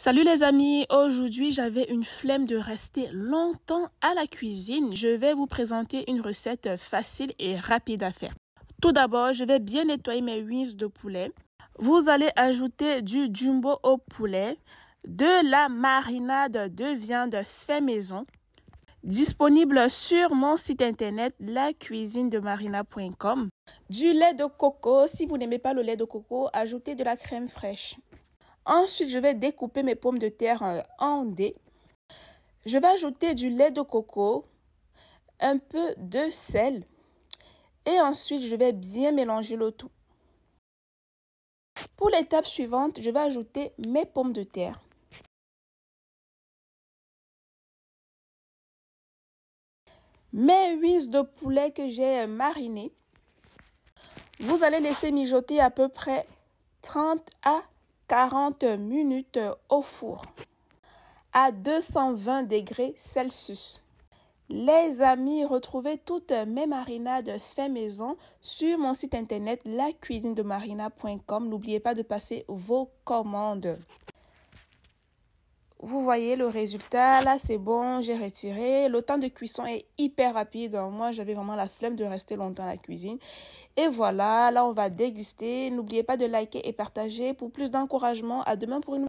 Salut les amis, aujourd'hui j'avais une flemme de rester longtemps à la cuisine. Je vais vous présenter une recette facile et rapide à faire. Tout d'abord, je vais bien nettoyer mes wings de poulet. Vous allez ajouter du jumbo au poulet, de la marinade de viande fait maison, disponible sur mon site internet lacuisinedemarina.com. Du lait de coco, si vous n'aimez pas le lait de coco, ajoutez de la crème fraîche. Ensuite, je vais découper mes pommes de terre euh, en dés. Je vais ajouter du lait de coco, un peu de sel et ensuite je vais bien mélanger le tout. Pour l'étape suivante, je vais ajouter mes pommes de terre. Mes huiles de poulet que j'ai marinées. Vous allez laisser mijoter à peu près 30 à 40 minutes au four à 220 degrés Celsius. Les amis, retrouvez toutes mes marinades fait maison sur mon site internet lacuisinedemarina.com. N'oubliez pas de passer vos commandes. Vous voyez le résultat, là c'est bon, j'ai retiré. Le temps de cuisson est hyper rapide. Moi j'avais vraiment la flemme de rester longtemps à la cuisine. Et voilà, là on va déguster. N'oubliez pas de liker et partager pour plus d'encouragement. À demain pour une